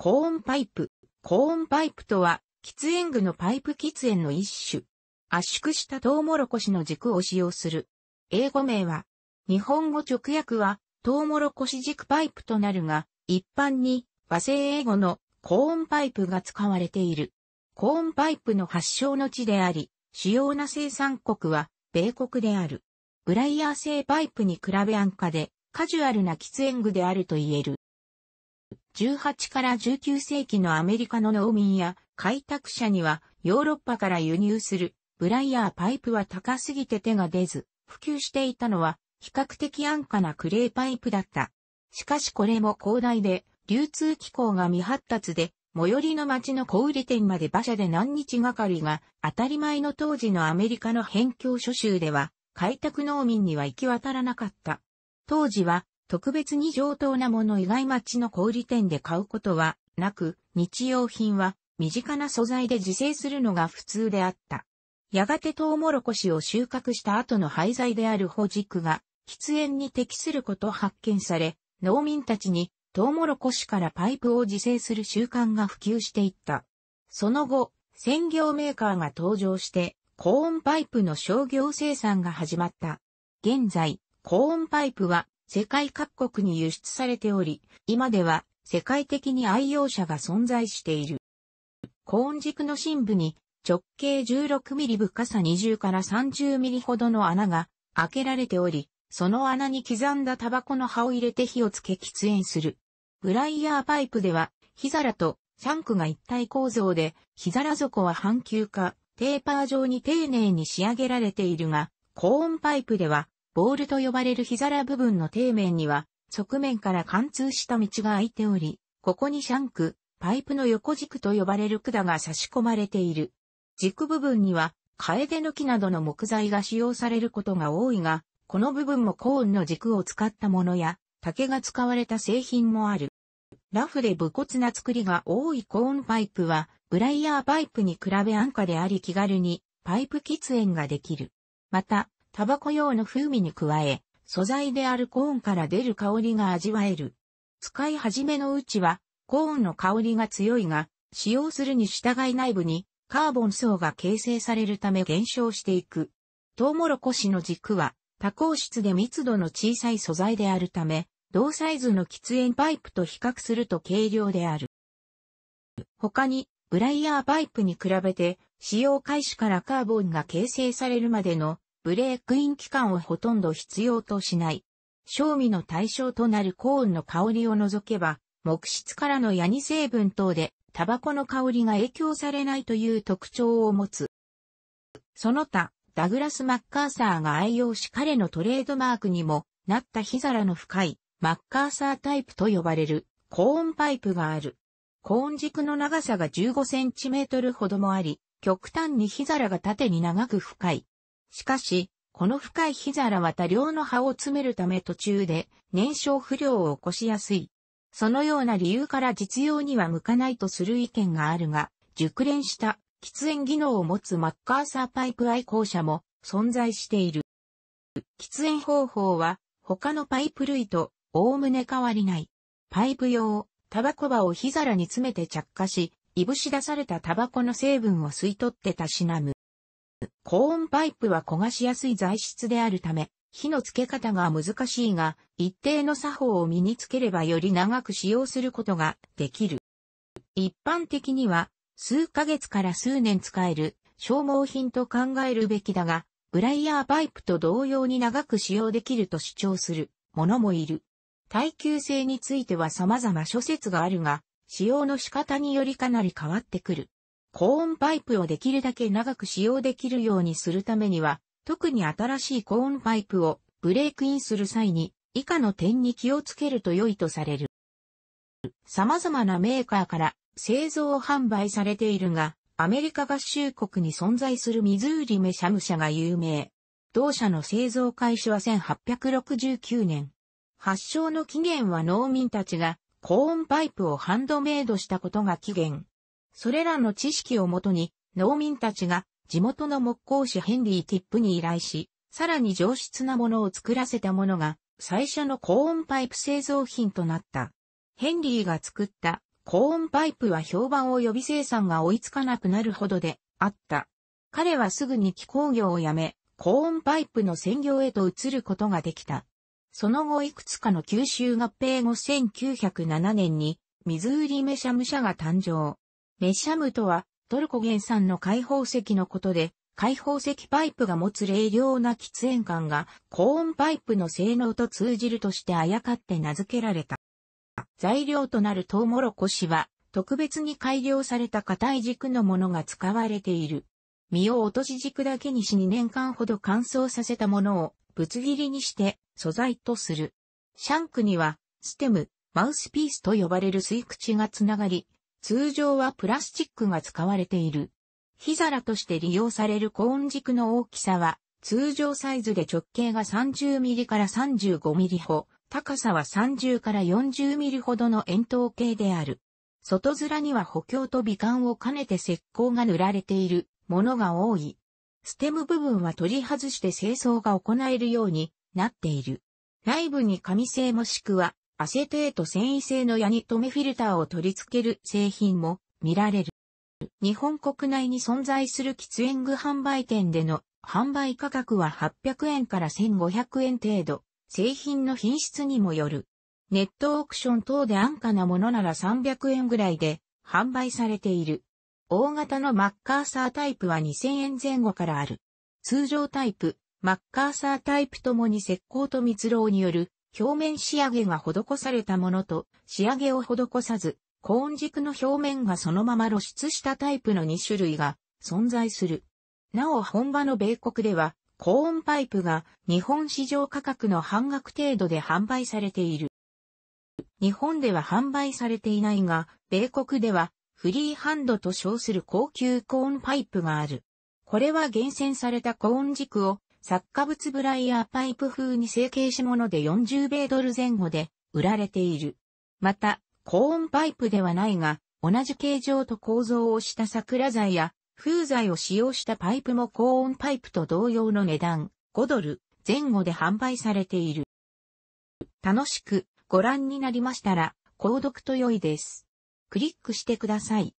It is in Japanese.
コーンパイプ。コーンパイプとは、喫煙具のパイプ喫煙の一種。圧縮したトウモロコシの軸を使用する。英語名は、日本語直訳は、トウモロコシ軸パイプとなるが、一般に和製英語のコーンパイプが使われている。コーンパイプの発祥の地であり、主要な生産国は、米国である。ブライヤー製パイプに比べ安価で、カジュアルな喫煙具であると言える。18から19世紀のアメリカの農民や開拓者にはヨーロッパから輸入するブライヤーパイプは高すぎて手が出ず、普及していたのは比較的安価なクレーパイプだった。しかしこれも広大で、流通機構が未発達で、最寄りの町の小売店まで馬車で何日がかりが当たり前の当時のアメリカの辺境諸州では開拓農民には行き渡らなかった。当時は特別に上等なもの以外町の小売店で買うことはなく、日用品は身近な素材で自生するのが普通であった。やがてトウモロコシを収穫した後の廃材であるホジクが喫煙に適すること発見され、農民たちにトウモロコシからパイプを自生する習慣が普及していった。その後、専業メーカーが登場して、高温パイプの商業生産が始まった。現在、高温パイプは世界各国に輸出されており、今では世界的に愛用者が存在している。コーン軸の深部に直径1 6ミリ深さ20から3 0ミリほどの穴が開けられており、その穴に刻んだタバコの葉を入れて火をつけ喫煙する。ブライヤーパイプでは、火皿とシャンクが一体構造で、火皿底は半球化、テーパー状に丁寧に仕上げられているが、高温パイプではボールと呼ばれる膝ら部分の底面には、側面から貫通した道が開いており、ここにシャンク、パイプの横軸と呼ばれる管が差し込まれている。軸部分には、カエデの木などの木材が使用されることが多いが、この部分もコーンの軸を使ったものや、竹が使われた製品もある。ラフで武骨な作りが多いコーンパイプは、ブライヤーパイプに比べ安価であり気軽に、パイプ喫煙ができる。また、タバコ用の風味に加え、素材であるコーンから出る香りが味わえる。使い始めのうちは、コーンの香りが強いが、使用するに従い内部にカーボン層が形成されるため減少していく。トウモロコシの軸は多孔質で密度の小さい素材であるため、同サイズの喫煙パイプと比較すると軽量である。他に、ブライヤーパイプに比べて、使用開始からカーボンが形成されるまでのブレークイン期間をほとんど必要としない。賞味の対象となるコーンの香りを除けば、木質からのヤニ成分等で、タバコの香りが影響されないという特徴を持つ。その他、ダグラス・マッカーサーが愛用し彼のトレードマークにもなった火皿の深いマッカーサータイプと呼ばれるコーンパイプがある。コーン軸の長さが15センチメートルほどもあり、極端に火皿が縦に長く深いしかし、この深い火皿は多量の葉を詰めるため途中で燃焼不良を起こしやすい。そのような理由から実用には向かないとする意見があるが、熟練した喫煙技能を持つマッカーサーパイプ愛好者も存在している。喫煙方法は他のパイプ類と概ね変わりない。パイプ用、タバコ葉を火皿に詰めて着火し、いぶし出されたタバコの成分を吸い取ってたしなむ。高温パイプは焦がしやすい材質であるため、火の付け方が難しいが、一定の作法を身につければより長く使用することができる。一般的には、数ヶ月から数年使える消耗品と考えるべきだが、ブライヤーパイプと同様に長く使用できると主張するものもいる。耐久性については様々諸説があるが、使用の仕方によりかなり変わってくる。高温パイプをできるだけ長く使用できるようにするためには、特に新しい高温パイプをブレークインする際に、以下の点に気をつけると良いとされる。様々なメーカーから製造販売されているが、アメリカ合衆国に存在するミズーリメシャム社が有名。同社の製造開始は1869年。発祥の起源は農民たちが高温パイプをハンドメイドしたことが起源。それらの知識をもとに、農民たちが地元の木工師ヘンリー・ティップに依頼し、さらに上質なものを作らせたものが、最初の高温パイプ製造品となった。ヘンリーが作った高温パイプは評判を呼び生産が追いつかなくなるほどであった。彼はすぐに気工業をやめ、高温パイプの専業へと移ることができた。その後いくつかの九州合併後1907年に、水売りメシャム社が誕生。メシャムとは、トルコ原産の開放石のことで、開放石パイプが持つ冷涼な喫煙感が、高温パイプの性能と通じるとしてあやかって名付けられた。材料となるトウモロコシは、特別に改良された硬い軸のものが使われている。実を落とし軸だけにし2年間ほど乾燥させたものをぶつ切りにして素材とする。シャンクにはステム、マウスピースと呼ばれる吸い口がつながり、通常はプラスチックが使われている。火皿として利用されるコーン軸の大きさは、通常サイズで直径が30ミリから35ミリほ、高さは30から40ミリほどの円筒形である。外面には補強と美観を兼ねて石膏が塗られているものが多い。ステム部分は取り外して清掃が行えるようになっている。内部に紙製もしくはアセテート繊維製のヤニ止めフィルターを取り付ける製品も見られる。日本国内に存在する喫煙具販売店での販売価格は800円から1500円程度、製品の品質にもよる。ネットオークション等で安価なものなら300円ぐらいで販売されている。大型のマッカーサータイプは2000円前後からある。通常タイプ、マッカーサータイプともに石膏と蜜蝋による表面仕上げが施されたものと、仕上げを施さず、コーン軸の表面がそのまま露出したタイプの2種類が存在する。なお本場の米国では、コーンパイプが日本市場価格の半額程度で販売されている。日本では販売されていないが、米国ではフリーハンドと称する高級コーンパイプがある。これは厳選されたコーン軸を作家物ブライヤーパイプ風に成形し物で40米ドル前後で売られている。また、高温パイプではないが、同じ形状と構造をした桜材や風材を使用したパイプも高温パイプと同様の値段5ドル前後で販売されている。楽しくご覧になりましたら、購読と良いです。クリックしてください。